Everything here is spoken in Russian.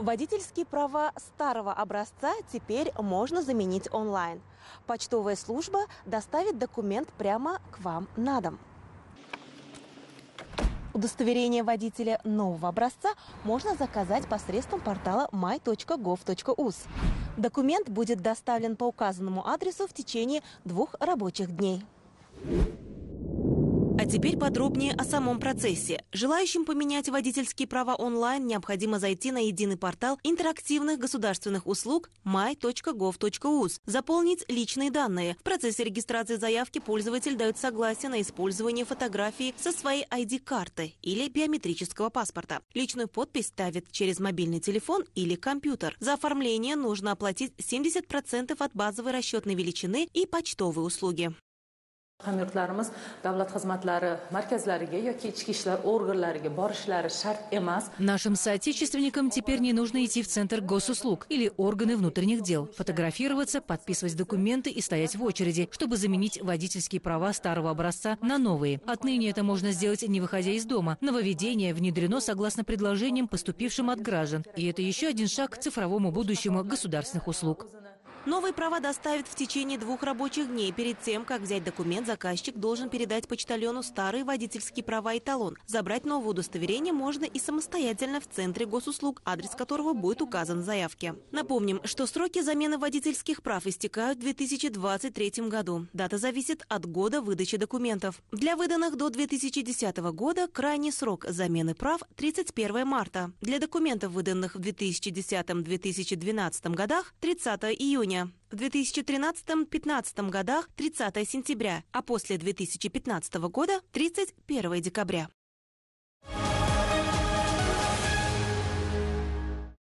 Водительские права старого образца теперь можно заменить онлайн. Почтовая служба доставит документ прямо к вам на дом. Удостоверение водителя нового образца можно заказать посредством портала my.gov.us. Документ будет доставлен по указанному адресу в течение двух рабочих дней теперь подробнее о самом процессе. Желающим поменять водительские права онлайн необходимо зайти на единый портал интерактивных государственных услуг my.gov.uz, заполнить личные данные. В процессе регистрации заявки пользователь дает согласие на использование фотографии со своей ID-карты или биометрического паспорта. Личную подпись ставит через мобильный телефон или компьютер. За оформление нужно оплатить 70% от базовой расчетной величины и почтовые услуги hamyurtlarimiz davlat xizmatlari markazlariga yoki ichki ishlar organlariga borishlari shart emas нашим соотечественникам теперь не нужно идти в центр госуслуг или органы внутренних дел фотографироваться подписывать документы и стоять в очереди чтобы заменить водительские права старого образца на новые отныне это можно сделать не выходя из дома нововведение внедрено согласно предложениям поступившим от граждан и это еще один шаг к цифровому будущему государственных услуг Новые права доставят в течение двух рабочих дней. Перед тем, как взять документ, заказчик должен передать почтальону старые водительские права и талон. Забрать новое удостоверение можно и самостоятельно в Центре госуслуг, адрес которого будет указан в заявке. Напомним, что сроки замены водительских прав истекают в 2023 году. Дата зависит от года выдачи документов. Для выданных до 2010 года крайний срок замены прав – 31 марта. Для документов, выданных в 2010-2012 годах – 30 июня июня. В 2013-2015 годах 30 сентября, а после 2015 года 31 декабря.